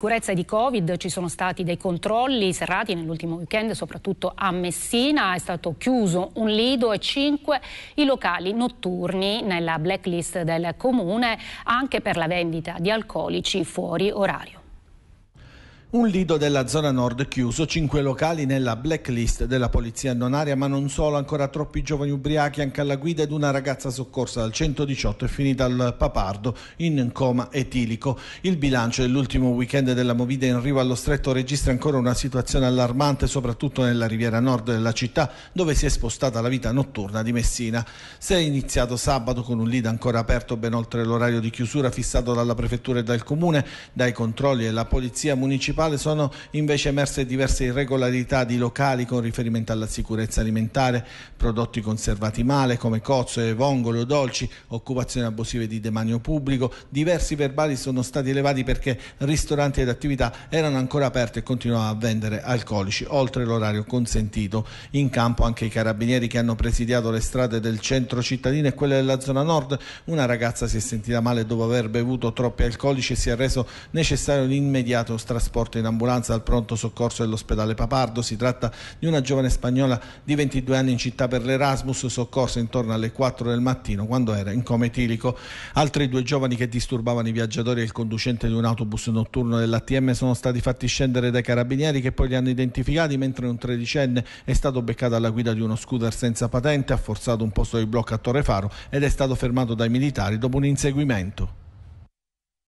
sicurezza di Covid, ci sono stati dei controlli serrati nell'ultimo weekend, soprattutto a Messina, è stato chiuso un lido e cinque i locali notturni nella blacklist del comune anche per la vendita di alcolici fuori orario. Un lido della zona nord chiuso, cinque locali nella blacklist della polizia nonaria, ma non solo, ancora troppi giovani ubriachi anche alla guida ed una ragazza soccorsa dal 118 e finita al papardo in coma etilico. Il bilancio dell'ultimo weekend della movida in riva allo stretto registra ancora una situazione allarmante, soprattutto nella riviera nord della città, dove si è spostata la vita notturna di Messina. Si è iniziato sabato con un lido ancora aperto ben oltre l'orario di chiusura fissato dalla prefettura e dal comune, dai controlli e la polizia municipale municipale sono invece emerse diverse irregolarità di locali con riferimento alla sicurezza alimentare, prodotti conservati male come cozzo vongole o dolci, occupazioni abusive di demanio pubblico. Diversi verbali sono stati elevati perché ristoranti ed attività erano ancora aperte e continuavano a vendere alcolici oltre l'orario consentito. In campo anche i carabinieri che hanno presidiato le strade del centro cittadino e quelle della zona nord. Una ragazza si è sentita male dopo aver bevuto troppi alcolici e si è reso necessario l'immediato trasporto in ambulanza al pronto soccorso dell'ospedale Papardo. Si tratta di una giovane spagnola di 22 anni in città per l'Erasmus, soccorsa intorno alle 4 del mattino quando era in coma etilico. Altri due giovani che disturbavano i viaggiatori e il conducente di un autobus notturno dell'ATM sono stati fatti scendere dai carabinieri che poi li hanno identificati mentre un tredicenne è stato beccato alla guida di uno scooter senza patente, ha forzato un posto di blocco a Torre Faro ed è stato fermato dai militari dopo un inseguimento.